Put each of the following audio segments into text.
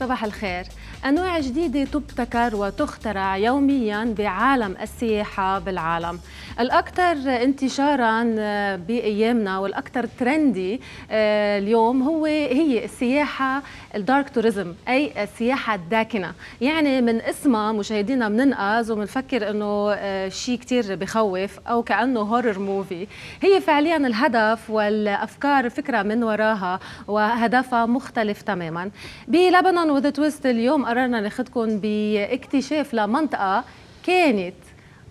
صباح الخير أنواع جديدة تبتكر وتخترع يوميا بعالم السياحة بالعالم الأكثر انتشارا آه، بأيامنا والأكثر ترندي آه، اليوم هو هي السياحة الدارك توريزم أي السياحة الداكنة يعني من اسمها مشاهدينا بننقذ وبنفكر أنه آه، شيء كتير بخوف أو كأنه هورر موفي هي فعليا الهدف والأفكار فكرة من وراها وهدفها مختلف تماما بلبنان وذا تويست اليوم قررنا ناخذكم باكتشاف لمنطقة كانت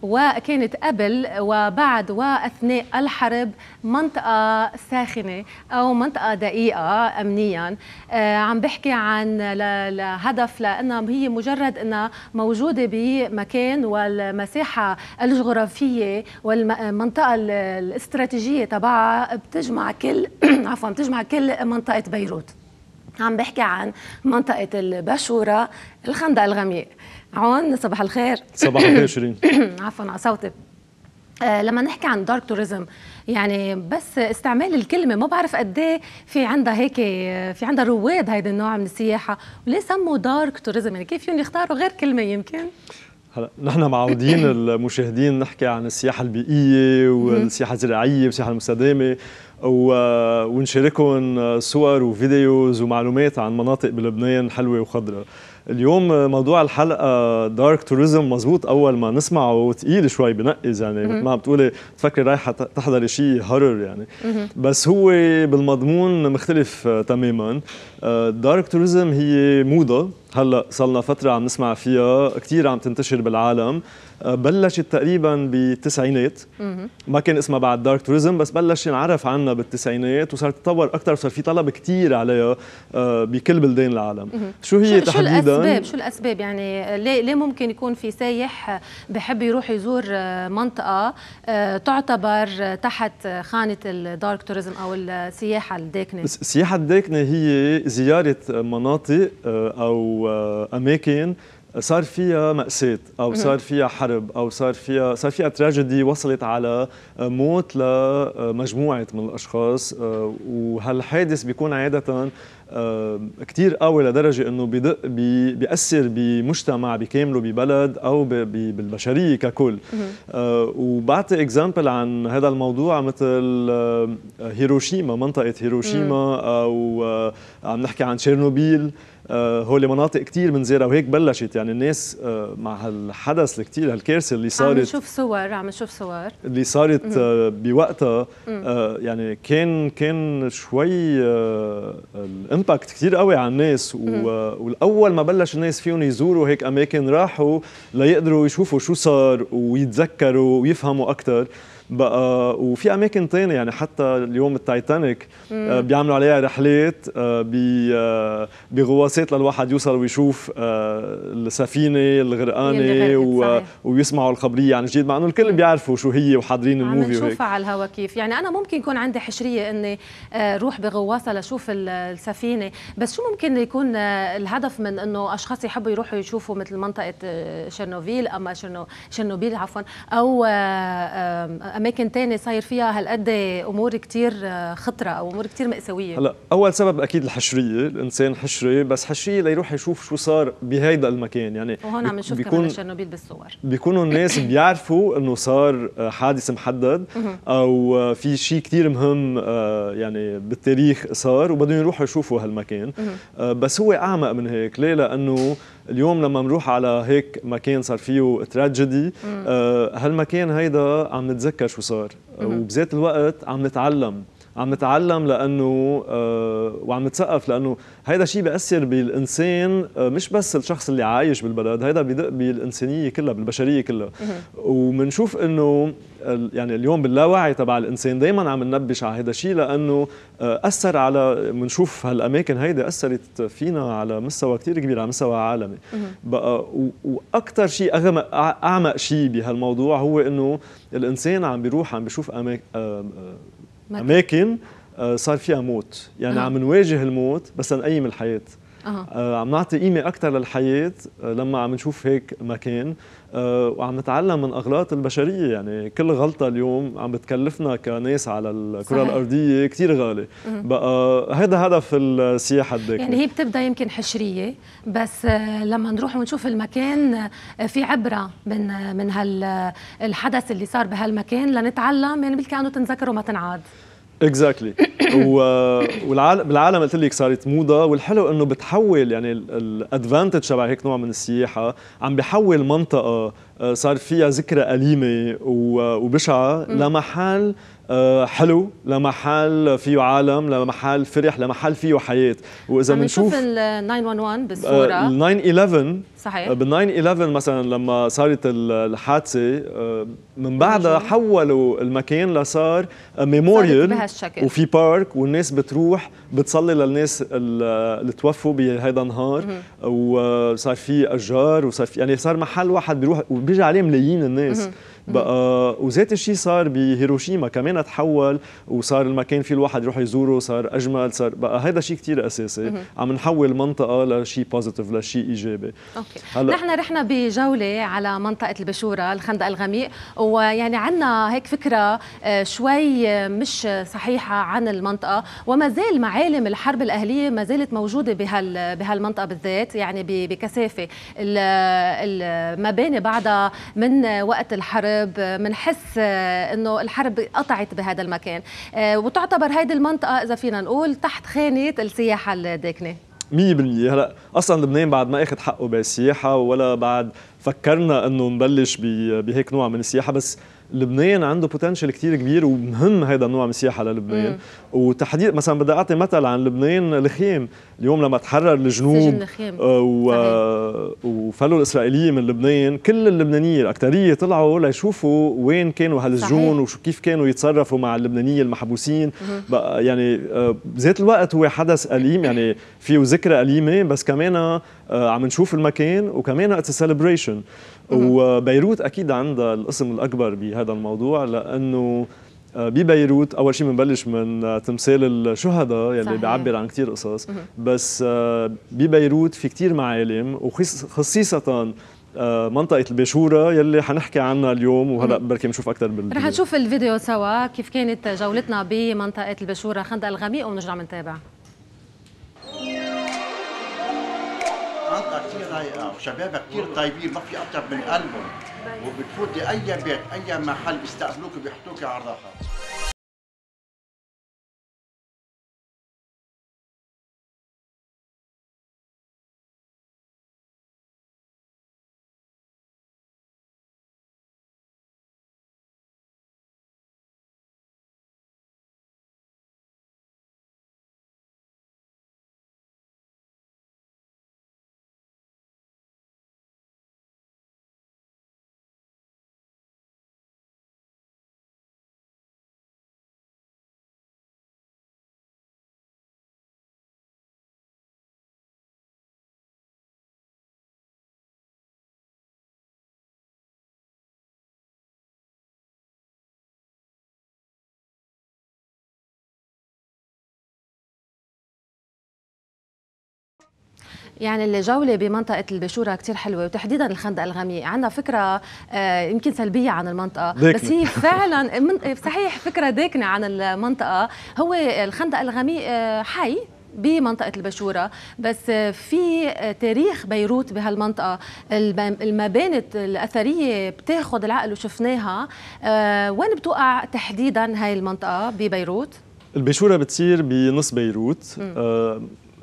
وكانت قبل وبعد واثناء الحرب منطقه ساخنه او منطقه دقيقه امنيا آه، عم بحكي عن الهدف لانها هي مجرد انها موجوده بمكان والمساحه الجغرافيه والمنطقه الاستراتيجيه تبعها بتجمع كل عفوا بتجمع كل منطقه بيروت عم بحكي عن منطقة البشوره الخندق الغميق عون صباح الخير صباح الخير شيرين عفوا على صوتي آه لما نحكي عن دارك توريزم يعني بس استعمال الكلمه ما بعرف قد إيه في عندها هيك في عندها رواد هيدا النوع من السياحه وليه سموا دارك توريزم يعني كيف فيهم يختاروا غير كلمه يمكن هلا نحن معودين المشاهدين نحكي عن السياحه البيئيه والسياحه الزراعيه والسياحه المستدامه آه، ونشارككم آه، صور وفيديوز ومعلومات عن مناطق بلبنان حلوه وخضراء اليوم آه، موضوع الحلقه دارك توريزم مزبوط اول ما نسمعه ثقيل شوي بنقز يعني مثل ما عم بتقولي تفكري رايحه تحضري شيء هرر يعني بس هو بالمضمون مختلف تماما دارك توريزم هي موضه هلا صلنا فتره عم نسمع فيها كثير عم تنتشر بالعالم آه، بلشت تقريبا بالتسعينات ما كان اسمها بعد دارك توريزم بس بلش ينعرف عنها بالتسعينات وصار تتطور اكثر وصار في طلب كثير عليها آه، بكل بلدان العالم شو هي شو تحديدا شو الاسباب شو الاسباب يعني آه، ليه ليه ممكن يكون في سايح بحب يروح يزور منطقه تعتبر تحت خانه الدارك توريزم او السياحه الداكنه السياحه الداكنه هي زياره مناطق او واماكن صار فيها مأساة أو صار فيها حرب أو صار فيها صار فيها تراجيدي وصلت على موت لمجموعة من الأشخاص آه، وهالحادث بيكون عادة آه، كتير قوي لدرجة أنه بدق بي بيأثر بمجتمع بكامله ببلد أو بالبشرية ككل آه، وبعطي إكزامبل عن هذا الموضوع مثل هيروشيما منطقة هيروشيما أو عم نحكي عن تشيرنوبيل آه، هو مناطق كثير بنزورها وهيك بلشت يعني الناس آه، مع هالحدث الكثير هالكارثه اللي صارت عم نشوف صور عم نشوف صور اللي صارت آه، بوقتها يعني كان كان شوي الامباكت كثير قوي على الناس والاول ما بلش الناس فيهم يزوروا هيك اماكن راحوا ليقدروا يشوفوا شو صار ويتذكروا ويفهموا اكثر بقى وفي اماكن ثانيه يعني حتى اليوم التايتانيك آه، بيعملوا عليها رحلات آه، آه، بغواصات للواحد يوصل ويشوف السفينه الغرقانه ويسمعوا الخبريه عن جديد مع انه الكل بيعرفوا شو هي وحاضرين الموفي عم نشوفها على الهواء كيف يعني انا ممكن يكون عندي حشريه اني روح بغواصه لشوف السفينه بس شو ممكن يكون الهدف من انه اشخاص يحبوا يروحوا يشوفوا مثل منطقه شيرنوفيل اما شيرنوبيل شرنوبيل عفوا او اماكن تانية صاير فيها هالقد امور كثير آه، خطره او امور كثير ماساويه هلا اول سبب اكيد الحشريه الانسان حشري بس حشريه ليروح يشوف شو صار بهيدا المكان يعني وهون عم نشوف كمان تشيرنوبيل بالصور بيكونوا الناس بيعرفوا انه صار آه، حادث محدد او آه، في شيء كثير مهم يعني بالتاريخ صار وبدهم يروحوا يشوفوا هالمكان بس هو اعمق من هيك ليه لانه اليوم لما نروح على هيك مكان صار فيه تراجيدي آه، هالمكان هيدا عم نتذكر شو صار آه، وبذات الوقت عم نتعلم عم نتعلم لانه آه وعم نتثقف لانه هيدا شيء بياثر بالانسان آه مش بس الشخص اللي عايش بالبلد هيدا بدق بالانسانيه كلها بالبشريه كلها وبنشوف انه يعني اليوم باللاوعي تبع الانسان دائما عم ننبش على هذا الشيء لانه آه، اثر على بنشوف هالاماكن هيدي اثرت فينا على مستوى كثير كبير على مستوى عالمي بقى واكثر شيء اعمق شيء بهالموضوع هو انه الانسان عم بيروح عم بيشوف اماكن اماكن آه، صار فيها موت يعني نعم. عم نواجه الموت بس نقيم الحياه آه. عم نعطي قيمه اكثر للحياه آه، لما عم نشوف هيك مكان آه وعم نتعلم من اغلاط البشريه يعني كل غلطه اليوم عم بتكلفنا كناس على الكره صحيح. الارضيه كثير غالي بقى هذا آه، هدف السياحه الداخلية يعني هي بتبدا يمكن حشريه بس آه، لما نروح ونشوف المكان في عبره من من هالحدث اللي صار بهالمكان لنتعلم يعني بالكانه تنذكر وما تنعاد اكزاكتلي آه، والعالم العالم قلت لك صارت موضه والحلو انه بتحول يعني الادفانتج تبع هيك نوع من السياحه عم بحول منطقه آه، صار فيها ذكرى أليمة آه، وبشعة لمحل آه، حلو لمحل فيه عالم لمحل فرح لمحل فيه حياه واذا بنشوف ال 911 آه، بالصوره ال 911 صحيح آه، بال 911 مثلا لما صارت الحادثه من بعدها حولوا المكان لصار ميموريال وفي بارك والناس بتروح بتصلي للناس اللي توفوا بهذا النهار وصار في اشجار وصار في يعني صار محل واحد بيروح وبيجي عليه ملايين الناس مم. بقى وذات الشيء صار بهيروشيما كمان تحول وصار المكان في الواحد يروح يزوره صار اجمل صار بقى هذا شيء كثير اساسي عم نحول منطقه لشيء بوزيتيف لشيء ايجابي اوكي هلا نحن رحنا بجوله على منطقه البشوره الخندق الغميق ويعني عندنا هيك فكره آه، شوي مش صحيحه عن المنطقه وما زال معالم الحرب الاهليه ما زالت موجوده بهال بهالمنطقه بالذات يعني بكثافه المباني بعدها من وقت الحرب الحرب بنحس آه، انه الحرب قطعت بهذا المكان آه، وتعتبر هيدي المنطقه اذا فينا نقول تحت خانه السياحه الداكنه 100% هلا اصلا لبنان بعد ما اخذ حقه بالسياحه ولا بعد فكرنا انه نبلش بهيك نوع من السياحه بس لبنان عنده بوتنشل كثير كبير ومهم هذا النوع من السياحه للبنان وتحديد مثلا بدي اعطي مثل عن لبنان الخيام اليوم لما تحرر الجنوب آه، و... وفلوا الاسرائيليه من لبنان كل اللبنانيه الاكثريه طلعوا ليشوفوا وين كانوا هالسجون وكيف كانوا يتصرفوا مع اللبنانيه المحبوسين بقى يعني آه، بذات الوقت هو حدث اليم يعني فيه ذكرى اليمه بس كمان آه، عم نشوف المكان وكمان اتس سيلبريشن وبيروت اكيد عندها القسم الاكبر بهذا الموضوع لانه آه، ببيروت اول شيء بنبلش من آه، تمثال الشهداء يلي صحيح. بيعبر عن كثير قصص بس آه، ببيروت في كثير معالم وخصيصه منطقة الباشورة يلي حنحكي عنها اليوم وهلا بركي بنشوف أكثر بال رح نشوف الفيديو سوا كيف كانت جولتنا بمنطقة البشوره خندق الغميق ونرجع بنتابع منطقه كثير رايقه وشبابها كثير طيبين ما في اطيب من قلبهم وبتفوتي اي بيت اي محل بيستقبلوك وبيحطوك على الراحه يعني الجولة بمنطقة البشورة كتير حلوة وتحديدا الخندق الغميق عندنا فكرة آه، يمكن سلبية عن المنطقة داكنة. بس هي فعلا من... صحيح فكرة داكنة عن المنطقة هو الخندق الغميق آه، حي بمنطقة البشورة بس في تاريخ بيروت بهالمنطقة المباني الأثرية بتاخد العقل وشفناها آه، وين بتوقع تحديدا هاي المنطقة ببيروت؟ البشورة بتصير بنص بيروت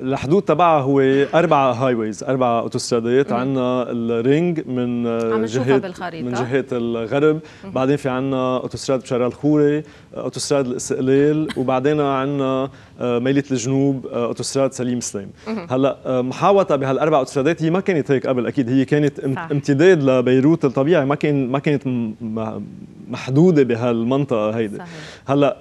الحدود تبعها هو اربع هايويز اربع اوتوسترادات عندنا الرينج من جهه من جهه الغرب بعدين في عندنا اوتوستراد بشارع الخوري اوتوستراد الاستقلال وبعدين عندنا آه، ميلة الجنوب آه، اوتوستراد سليم سليم هلا آه، محاوطه بهالاربع اوتوسترادات هي ما كانت هيك قبل اكيد هي كانت امتداد لبيروت الطبيعي ما كان ما كانت محدوده بهالمنطقه هيدي هلا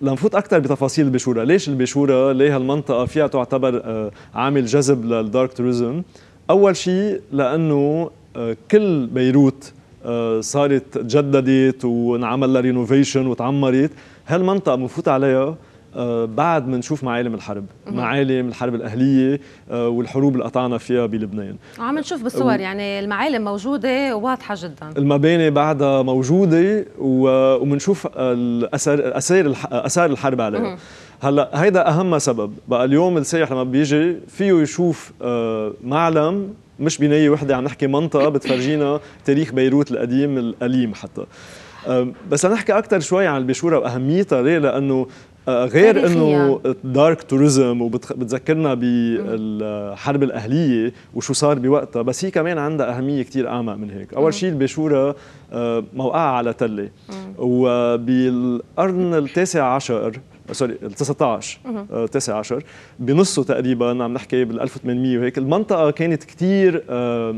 لنفوت اكثر بتفاصيل البشوره، ليش البشوره؟ ليه هالمنطقه فيها تعتبر آه، عامل جذب للدارك توريزم؟ اول شيء لانه آه، كل بيروت آه، صارت تجددت وانعمل لها رينوفيشن وتعمرت، هالمنطقه مفوت عليها آه، بعد ما نشوف معالم الحرب معالم الحرب الأهلية آه، والحروب اللي قطعنا فيها بلبنان عم نشوف آه، بالصور يعني المعالم موجودة واضحة جدا المباني بعدها موجودة ومنشوف أثار الحرب عليها هلا هيدا اهم سبب بقى اليوم السائح لما بيجي فيه يشوف معلم مش بنايه وحده عم نحكي منطقه بتفرجينا تاريخ بيروت القديم الأليم حتى بس نحكي اكثر شوي عن البشوره واهميتها ليه لانه غير انه دارك توريزم وبتذكرنا بالحرب الاهليه وشو صار بوقتها بس هي كمان عندها اهميه كثير اعمق من هيك اول شيء الباشوره آه، موقعها على تله وبالقرن التاسع عشر آه، سوري ال 19 19 عشر بنصه تقريبا عم نحكي بال 1800 وهيك المنطقه كانت كثير آه،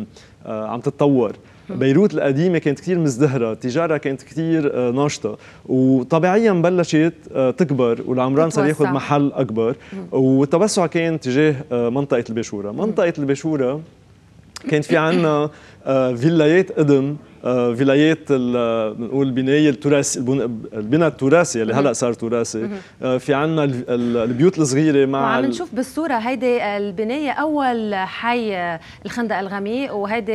عم تتطور بيروت القديمه كانت كثير مزدهره التجاره كانت كثير آه، ناشطه وطبيعيا بلشت آه، تكبر والعمران صار ياخذ محل اكبر والتوسع كان تجاه آه، منطقه البشوره منطقه البشوره كان في عنا آه، فيلايات قدم آه، فيلايات بنقول البنايه التراثي البنى التراثي اللي هلا صار تراثي آه، في عندنا البيوت الصغيره مع وعم نشوف بالصوره هيدي البنايه اول حي الخندق الغميق وهيدي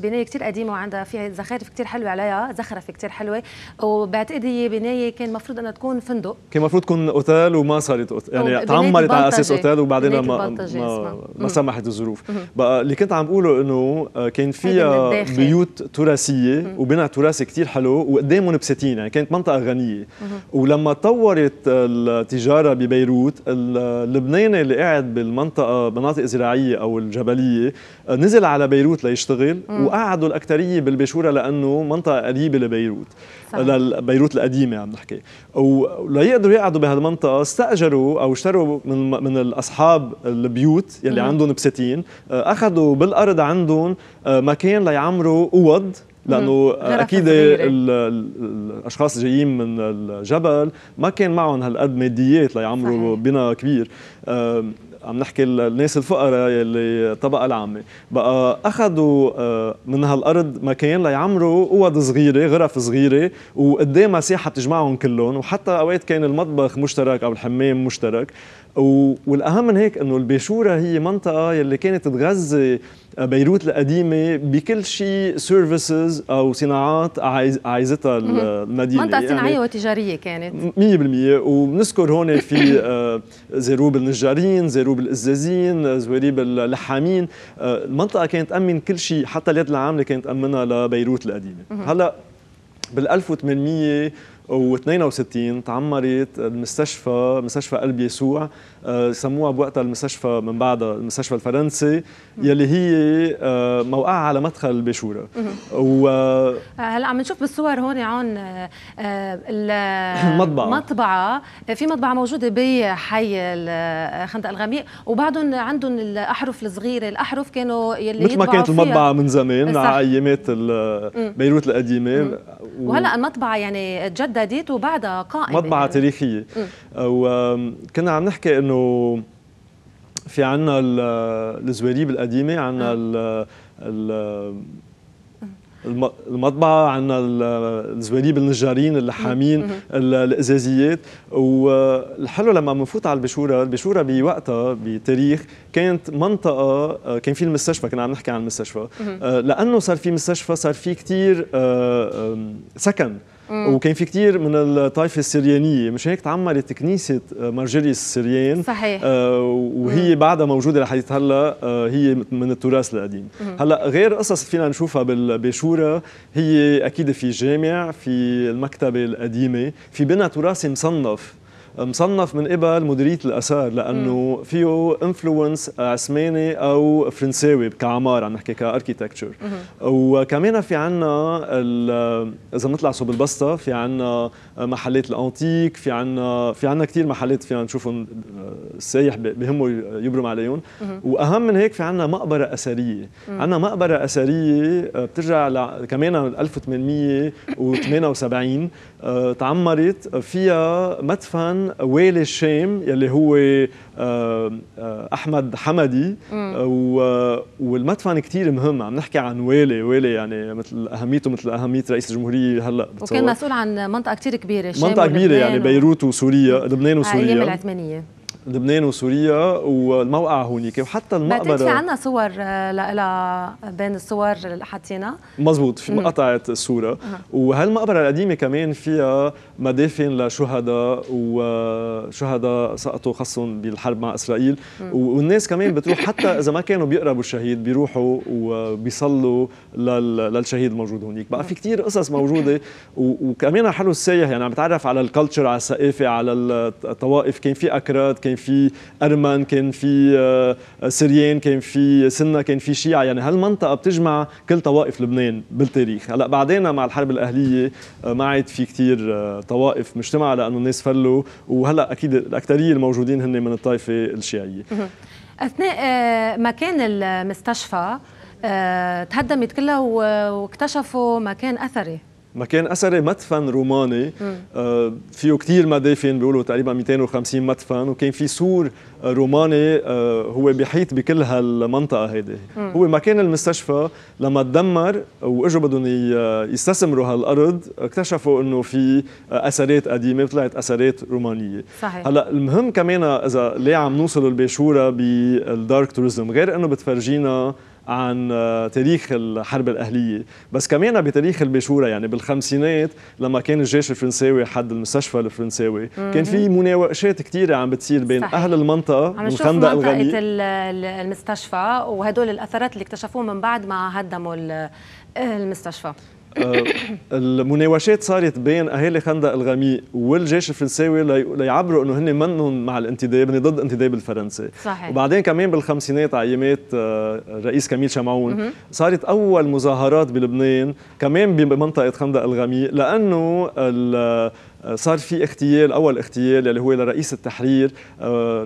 بنايه كثير قديمه وعندها فيها زخارف كثير حلوه عليها زخرف كثير حلوه وبعتقد هي بنايه كان المفروض انها تكون فندق كان المفروض تكون اوتيل وما صارت أوتيل. يعني تعمرت على اساس اوتيل وبعدين ما ما, ما سمحت الظروف بقى اللي كنت عم بقوله انه كان كان فيها آه، بيوت تراثيه وبنى تراث كثير حلو وقدام بساتين يعني كانت منطقه غنيه ولما تطورت التجاره ببيروت اللبناني اللي قاعد بالمنطقه مناطق زراعيه او الجبليه نزل على بيروت ليشتغل وقعدوا الاكثريه بالبشوره لانه منطقه قريبه لبيروت لبيروت القديمه عم نحكي وليقدروا يقعدوا بهالمنطقه استاجروا او اشتروا من من الاصحاب البيوت يلي عندهم بساتين آه، اخذوا بالارض عندهم آه، مكان ليعمروا اوض لانه آه، اكيد الاشخاص جايين من الجبل ما كان معهم هالقد ماديات ليعمروا بنا كبير آه، عم نحكي الناس الفقراء اللي الطبقه العامه بقى اخذوا من هالارض مكان ليعمروا اوض صغيره غرف صغيره وقدام مساحه تجمعهم كلهم وحتى اوقات كان المطبخ مشترك او الحمام مشترك والاهم من هيك انه الباشوره هي منطقه يلي كانت تغذي بيروت القديمه بكل شيء سيرفيسز او صناعات عايزتها المدينه منطقه يعني صناعيه يعني وتجاريه كانت 100% وبنذكر هون في آه، زروب النجارين، زروب القزازين، آه، زواريب اللحامين، آه، المنطقه كانت تامن كل شيء حتى اليد العامله كانت تامنها لبيروت القديمه، هلا بال 1800 و62 تعمرت المستشفى مستشفى قلب يسوع آه، سموها بوقتها المستشفى من بعدها المستشفى الفرنسي يلي هي آه، موقعها على مدخل الباشوره و آه، هلا عم نشوف بالصور هون عن المطبعه المطبعه في مطبعه موجوده بحي خندق الغميق وبعدهم عندهم الاحرف الصغيره الاحرف كانوا يلي مثل ما كانت المطبعه من زمان على ايامات بيروت القديمه و... وهلا المطبعه يعني تجددت وبعدها قائمه مطبعه تاريخيه وكنا عم نحكي انه انه في عندنا الزواريب القديمه عندنا آه. المطبعة عندنا الزواريب النجارين اللحامين الازازيات والحلو لما بنفوت على البشوره البشوره بوقتها بتاريخ كانت منطقه آه، كان في المستشفى كنا عم نحكي عن المستشفى آه، لانه صار في مستشفى صار في كثير سكن وكان في كثير من الطائفه السريانيه مش هيك تعمرت كنيسه آه، مرجليس السريان صحيح آه، وهي مم. بعدها موجوده لحديث هلا آه، هي من التراث القديم مم. هلا غير قصص فينا نشوفها بالبشورة هي اكيد في جامع في المكتبه القديمه في بنا تراثي مصنف مصنف من قبل مديريه الاثار لانه فيه انفلونس عثماني او فرنساوي كعمار عم نحكي كاركيتكتشر وكمان في عنا اذا بنطلع صوب البسطه في عنا محلات الانتيك في عنا في عنا كثير محلات فينا نشوفهم السايح آه، بهمه يبرم عليهم واهم من هيك في عنا مقبره اثريه عنا مقبره اثريه آه، بترجع ل... كمان 1878 آه، تعمرت فيها مدفن ويلي الشام يلي هو آه، آه، احمد حمدي والمدفن كثير مهم عم نحكي عن ويلي ويلي يعني مثل اهميته مثل اهميه رئيس الجمهوريه هلا بتصور. وكان مسؤول عن منطقه كثير كبيره منطقه كبيره يعني بيروت وسوريا آه، لبنان وسوريا ايام العثمانيه لبنان وسوريا والموقع هونيك وحتى المقبره في عندنا صور آه، لها بين الصور اللي حطينا مزبوط في قطعت الصوره وهالمقبره القديمه كمان فيها مدافن لشهداء وشهداء سقطوا خصهم بالحرب مع اسرائيل والناس كمان بتروح حتى اذا ما كانوا بيقربوا الشهيد بيروحوا وبيصلوا للشهيد الموجود هونيك بقى في كثير قصص موجوده وكمان حلو السايح يعني عم بتعرف على الكالتشر على الثقافه على الطوائف كان في اكراد كان في ارمن كان في آه، سريان كان في سنه كان في شيعه يعني هالمنطقه بتجمع كل طوائف لبنان بالتاريخ هلا بعدين مع الحرب الاهليه آه، ما عاد في كثير آه، طوائف مجتمعه لانه الناس فلوا وهلا اكيد الاكثريه الموجودين هن من الطائفه الشيعيه اثناء مكان المستشفى تهدمت كلها واكتشفوا مكان اثري مكان اثري مدفن روماني آه، فيه كثير مدافن بيقولوا تقريبا 250 مدفن وكان في سور آه، روماني آه، هو بيحيط بكل هالمنطقة هيدي هو مكان المستشفى لما تدمر وإجوا بدهم يستثمروا هالأرض اكتشفوا إنه في أثرات قديمة طلعت أثرات رومانية صحيح. هلا المهم كمان إذا ليه عم نوصل الباشورة بالدارك توريزم غير إنه بتفرجينا عن آه، تاريخ الحرب الأهلية بس كمان بتاريخ البشورة يعني بالخمسينات لما كان الجيش الفرنساوي حد المستشفى الفرنساوي كان في مناوشات كثيرة عم بتصير بين صحيح. أهل المنطقة عم نشوف منطقة الغني. المستشفى وهدول الأثرات اللي اكتشفوه من بعد ما هدموا المستشفى أه، المناوشات صارت بين اهالي خندق الغميق والجيش الفرنساوي ليعبروا انه هن منهم مع الانتداب هن ضد انتداب الفرنسي صحيح. وبعدين كمان بالخمسينات على ايامات أه، الرئيس كميل شمعون صارت اول مظاهرات بلبنان كمان بمنطقه خندق الغميق لانه أه، صار في اغتيال اول اغتيال اللي هو لرئيس التحرير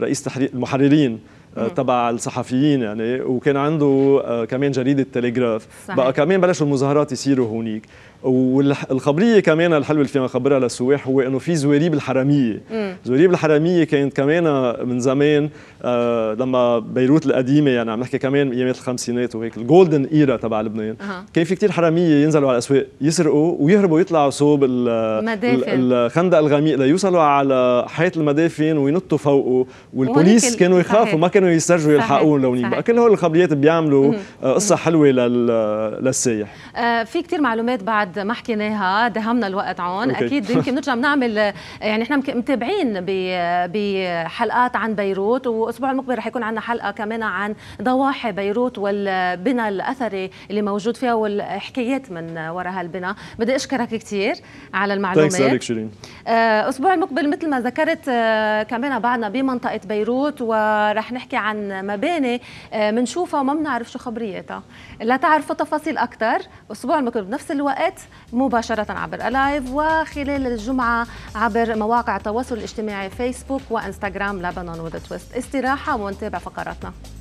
رئيس تحرير المحررين آه، تبع الصحفيين يعني وكان عنده آه، كمان جريده تليجراف بقى كمان بلشوا المظاهرات يصيروا هونيك والخبريه كمان الحلوه اللي فينا نخبرها للسواح هو انه في زواريب الحراميه زواريب الحراميه كانت كمان آه، من زمان آه لما بيروت القديمه يعني عم نحكي كمان ايامات الخمسينات وهيك الجولدن ايرا تبع لبنان أه. كان في كثير حراميه ينزلوا على الاسواق يسرقوا ويهربوا يطلعوا صوب الخندق الغميق ليوصلوا على حيط المدافن وينطوا فوقه والبوليس كانوا يخافوا ما كانوا يسترجوا يلحقوهم لونين بقى كل هول الخبريات بيعملوا آه، قصه حلوه للسايح آه في كثير معلومات بعد بعد ما حكيناها دهمنا الوقت عون أوكي. اكيد يمكن بنرجع بنعمل يعني احنا متابعين بحلقات عن بيروت والاسبوع المقبل رح يكون عندنا حلقه كمان عن ضواحي بيروت والبنى الاثري اللي موجود فيها والحكايات من وراء هالبنى بدي اشكرك كثير على المعلومات شيرين آه، اسبوع المقبل مثل ما ذكرت آه، كمان بعدنا بمنطقه بيروت ورح نحكي عن مباني بنشوفها آه، وما بنعرف شو خبريتها لتعرفوا تفاصيل اكثر اسبوع المقبل بنفس الوقت الثلاث مباشرة عبر ألايف وخلال الجمعة عبر مواقع التواصل الاجتماعي فيسبوك وإنستغرام لبنان وذا تويست استراحة ونتابع فقراتنا